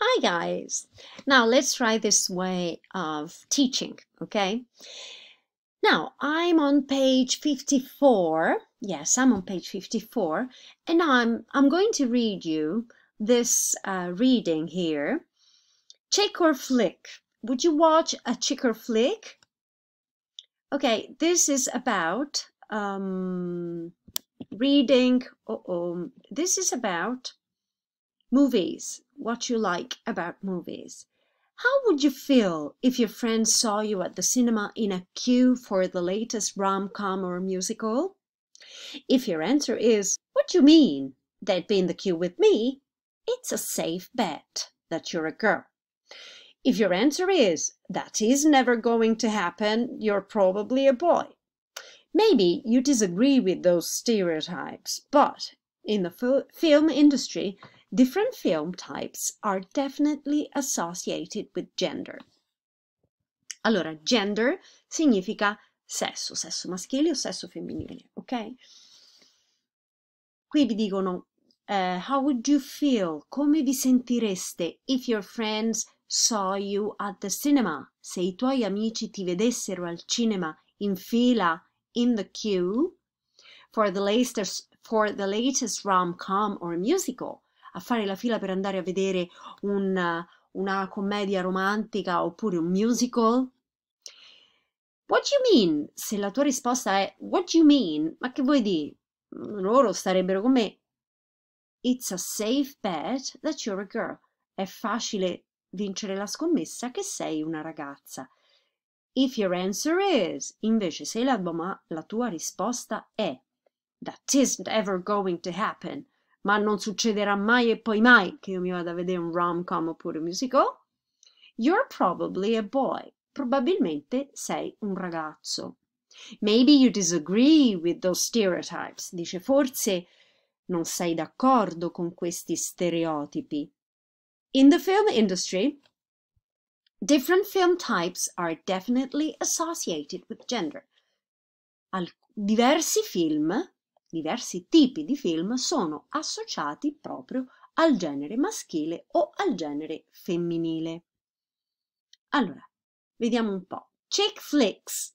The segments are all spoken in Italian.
Hi guys! Now let's try this way of teaching, okay? Now I'm on page 54. Yes, I'm on page 54 and I'm, I'm going to read you this uh, reading here. Chick or flick? Would you watch a chick or flick? Okay, this is about um, reading. Uh oh, this is about movies what you like about movies. How would you feel if your friends saw you at the cinema in a queue for the latest rom com or musical? If your answer is, What do you mean? They'd be in the queue with me, it's a safe bet that you're a girl. If your answer is, That is never going to happen, you're probably a boy. Maybe you disagree with those stereotypes, but in the film industry, different film types are definitely associated with gender. Allora, gender significa sesso, sesso maschile o sesso femminile, ok? Qui vi dicono uh, how would you feel? Come vi sentireste if your friends saw you at the cinema? Se i tuoi amici ti vedessero al cinema in fila, in the queue, for the latest, for the latest rom-com or musical, a fare la fila per andare a vedere un, una commedia romantica oppure un musical? What do you mean? Se la tua risposta è What do you mean? Ma che vuoi dire? Loro starebbero con me. It's a safe bet that you're a girl. È facile vincere la scommessa che sei una ragazza. If your answer is, invece se la, la tua risposta è That isn't ever going to happen ma non succederà mai e poi mai che io mi vada a vedere un rom-com oppure un musical. You're probably a boy. Probabilmente sei un ragazzo. Maybe you disagree with those stereotypes. Dice forse non sei d'accordo con questi stereotipi. In the film industry, different film types are definitely associated with gender. Al diversi film Diversi tipi di film sono associati proprio al genere maschile o al genere femminile. Allora, vediamo un po'. Chick flicks.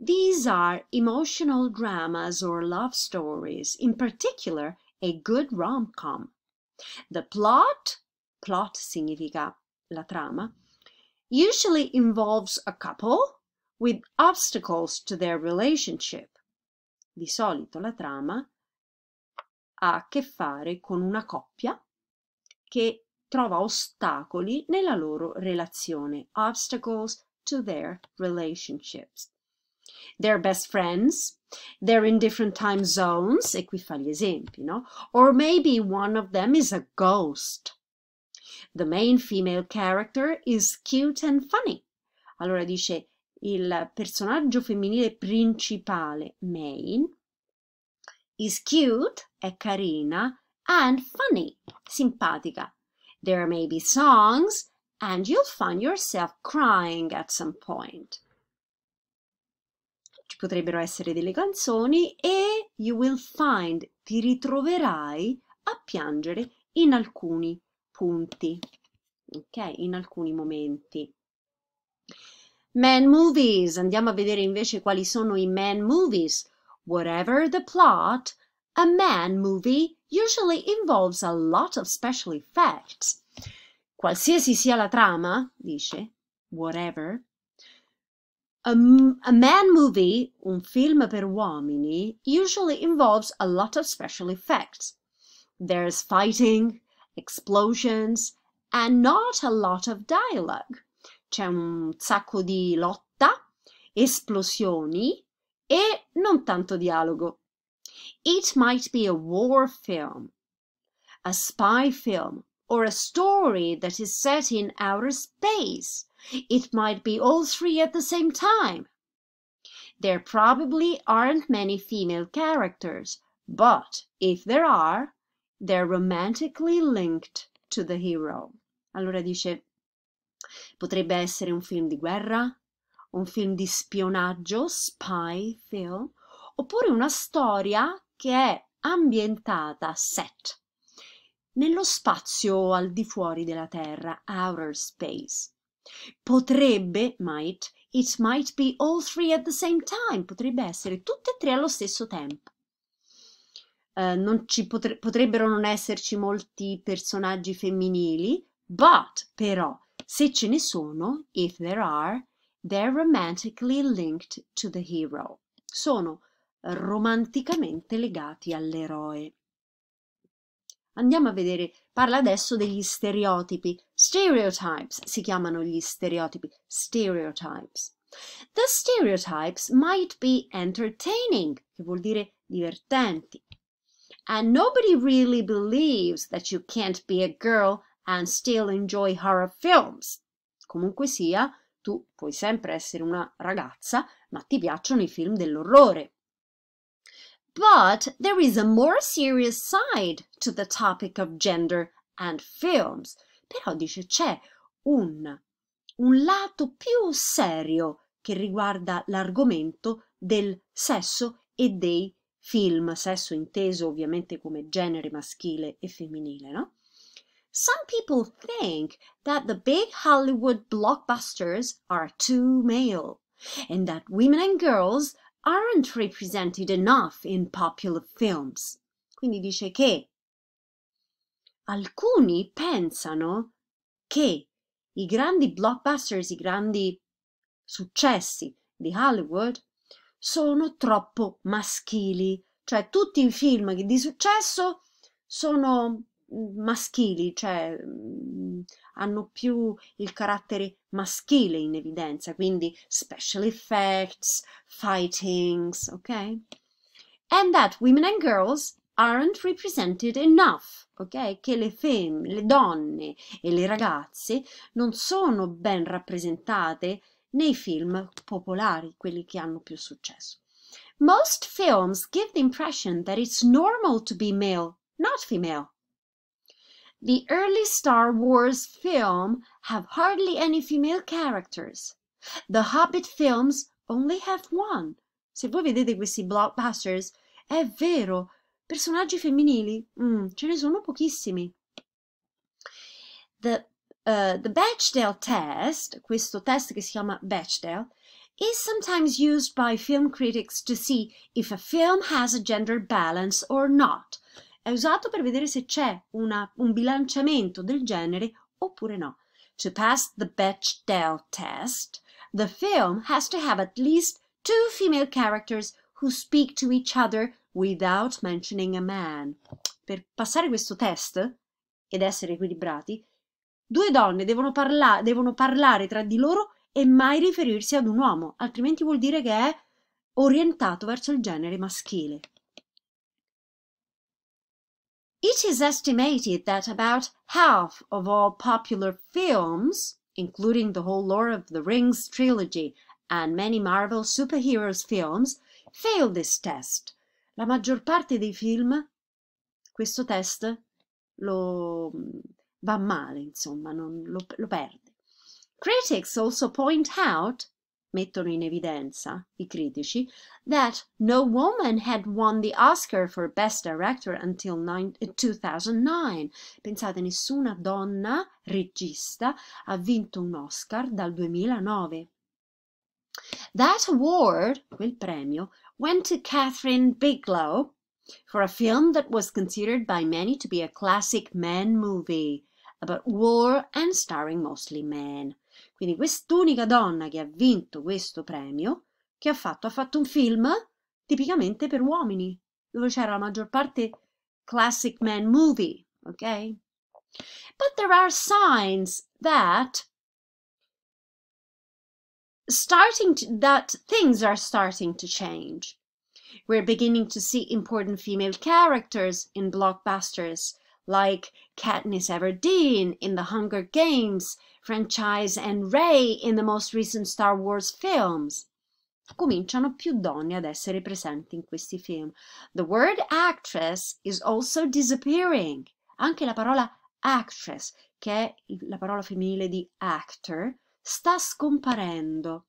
These are emotional dramas or love stories, in particular a good rom-com. The plot, plot significa la trama, usually involves a couple with obstacles to their relationship. Di solito la trama ha a che fare con una coppia che trova ostacoli nella loro relazione, obstacles to their relationships. They're best friends, they're in different time zones, e qui fa gli esempi, no? Or maybe one of them is a ghost. The main female character is cute and funny. Allora dice il personaggio femminile principale, Main, is cute, è carina, and funny, simpatica. There may be songs and you'll find yourself crying at some point. Ci potrebbero essere delle canzoni e you will find, ti ritroverai a piangere in alcuni punti, ok? In alcuni momenti. man movies. Andiamo a vedere invece quali sono i man movies. Whatever the plot, a man movie usually involves a lot of special effects. Qualsiasi sia la trama, dice, whatever. A, a man movie, un film per uomini, usually involves a lot of special effects. There's fighting, explosions, and not a lot of dialogue. c'è un sacco di lotta, esplosioni e non tanto dialogo. It might be a war film, a spy film, or a story that is set in outer space. It might be all three at the same time. There probably aren't many female characters, but if there are, they're romantically linked to the hero. Allora dice Potrebbe essere un film di guerra, un film di spionaggio, spy film, oppure una storia che è ambientata, set, nello spazio al di fuori della Terra, outer space. Potrebbe, might, it might be all three at the same time, potrebbe essere tutte e tre allo stesso tempo. Uh, non ci potre- potrebbero non esserci molti personaggi femminili, but però se ce ne sono, if there are, they're romantically linked to the hero. Sono romanticamente legati all'eroe. Andiamo a vedere, parla adesso degli stereotipi. Stereotypes si chiamano gli stereotipi. Stereotypes. The stereotypes might be entertaining, che vuol dire divertenti. And nobody really believes that you can't be a girl and still enjoy horror films. Comunque sia, tu puoi sempre essere una ragazza, ma ti piacciono i film dell'orrore. But there is a more serious side to the topic of gender and films. Però dice c'è un, un lato più serio che riguarda l'argomento del sesso e dei film, sesso inteso ovviamente come genere maschile e femminile, no? Some people think that the big Hollywood blockbusters are too male, and that women and girls aren't represented enough in popular films. Quindi dice che alcuni pensano che i grandi blockbusters, i grandi successi di Hollywood sono troppo maschili, cioè tutti i film di successo sono maschili, cioè mm, hanno più il carattere maschile in evidenza, quindi special effects, fightings, ok? And that women and girls aren't represented enough, ok? Che le femmine, le donne e le ragazze non sono ben rappresentate nei film popolari, quelli che hanno più successo. Most films give the impression that it's normal to be male, not female. The early Star Wars film have hardly any female characters. The Hobbit films only have one. Se voi vedete questi blockbusters, è vero, personaggi femminili mm, ce ne sono pochissimi. The, uh, the Bechdel test, questo test che si chiama Bechdel, is sometimes used by film critics to see if a film has a gender balance or not. È usato per vedere se c'è una, un bilanciamento del genere oppure no. To pass the Bechdel test, the film has to have at least two female characters who speak to each other without mentioning a man. Per passare questo test ed essere equilibrati, due donne devono, parla- devono parlare tra di loro e mai riferirsi ad un uomo, altrimenti vuol dire che è orientato verso il genere maschile. It is estimated that about half of all popular films, including the whole Lord of the Rings trilogy and many Marvel superheroes films, fail this test. La maggior parte dei film questo test lo mm, va male, insomma, non, lo, lo perde. Critics also point out mettono in evidenza i critici, that no woman had won the Oscar for Best Director until eh, 2009. Pensate, nessuna donna regista ha vinto un Oscar dal 2009. That award, quel premio, went to Catherine Bigelow for a film that was considered by many to be a classic man movie about war and starring mostly men. Quindi quest'unica donna che ha vinto questo premio, che ha fatto? Ha fatto un film tipicamente per uomini, dove c'era la maggior parte classic man movie, ok? But there are signs that starting to, that things are starting to change. We're beginning to see important female characters in blockbusters like Katniss Everdeen in the Hunger Games franchise and Rey in the most recent Star Wars films. Cominciano più donne ad essere presenti in questi film. The word actress is also disappearing. Anche la parola actress, che è la parola femminile di actor, sta scomparendo.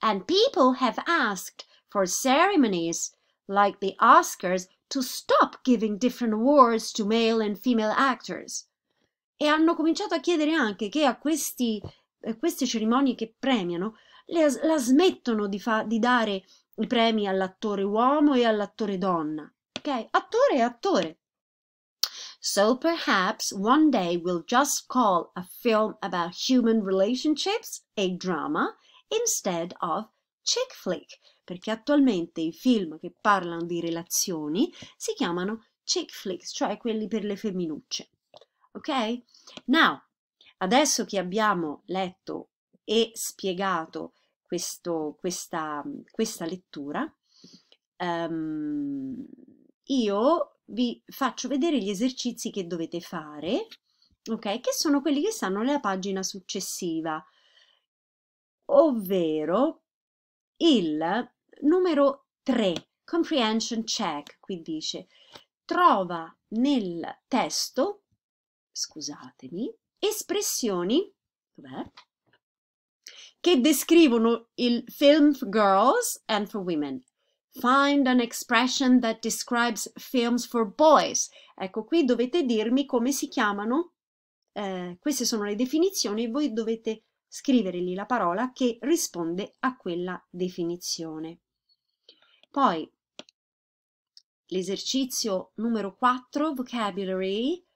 And people have asked for ceremonies like the Oscars to stop giving different awards to male and female actors. E hanno cominciato a chiedere anche che a questi, eh, queste cerimonie che premiano le, la smettono di, fa, di dare i premi all'attore uomo e all'attore donna. Ok? Attore e attore. So perhaps one day we'll just call a film about human relationships a drama instead of chick flick perché attualmente i film che parlano di relazioni si chiamano chick flicks, cioè quelli per le femminucce. Ok? Now, adesso che abbiamo letto e spiegato questo, questa, questa, lettura, um, io vi faccio vedere gli esercizi che dovete fare, ok? Che sono quelli che stanno nella pagina successiva, ovvero il numero 3, comprehension check, qui dice, trova nel testo, scusatemi, espressioni dov'è? che descrivono il film for girls and for women. Find an expression that describes films for boys. Ecco, qui dovete dirmi come si chiamano. Eh, queste sono le definizioni, e voi dovete scrivere lì la parola che risponde a quella definizione. Poi l'esercizio numero 4, vocabulary.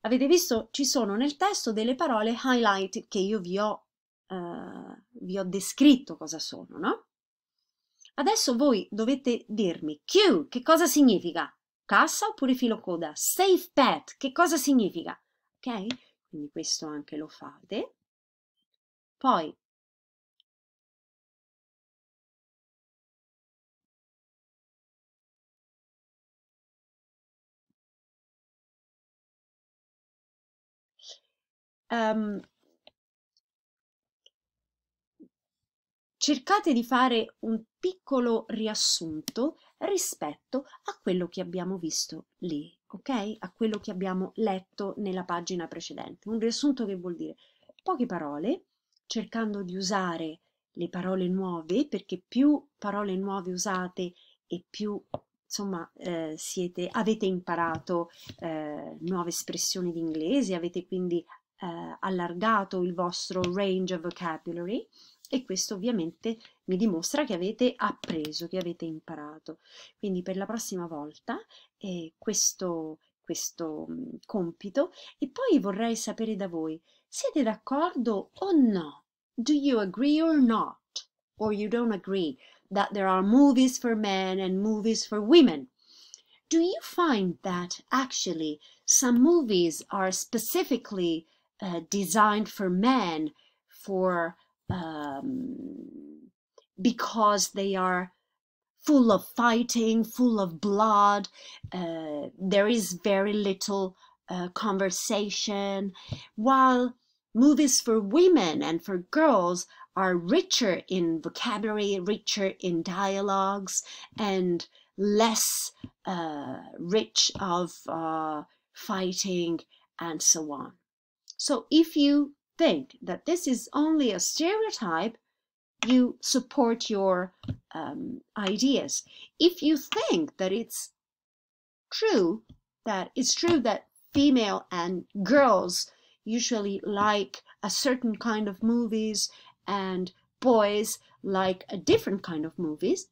Avete visto ci sono nel testo delle parole highlight che io vi ho, eh, vi ho descritto cosa sono, no? Adesso voi dovete dirmi Q, che cosa significa? Cassa oppure filocoda? Safe pet, che cosa significa? Ok? Quindi questo anche lo fate poi Um, cercate di fare un piccolo riassunto rispetto a quello che abbiamo visto lì, ok? A quello che abbiamo letto nella pagina precedente. Un riassunto che vuol dire poche parole, cercando di usare le parole nuove, perché più parole nuove usate e più insomma eh, siete, avete imparato eh, nuove espressioni di inglese, avete quindi eh, allargato il vostro range of vocabulary e questo ovviamente mi dimostra che avete appreso, che avete imparato. Quindi per la prossima volta eh, questo, questo mm, compito e poi vorrei sapere da voi Siete d'accordo o no? Do you agree or not? Or you don't agree that there are movies for men and movies for women? Do you find that actually some movies are specifically uh, designed for men for um, because they are full of fighting, full of blood. Uh, there is very little conversation, while movies for women and for girls are richer in vocabulary, richer in dialogues, and less uh, rich of uh, fighting and so on. So if you think that this is only a stereotype, you support your um, ideas. If you think that it's true, that it's true that female and girls usually like a certain kind of movies and boys like a different kind of movies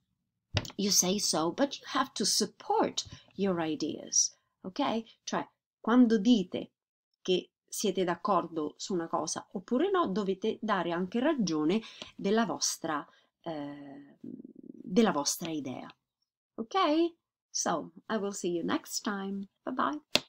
you say so but you have to support your ideas ok cioè quando dite che siete d'accordo su una cosa oppure no dovete dare anche ragione della vostra ehm, della vostra idea ok so i will see you next time bye bye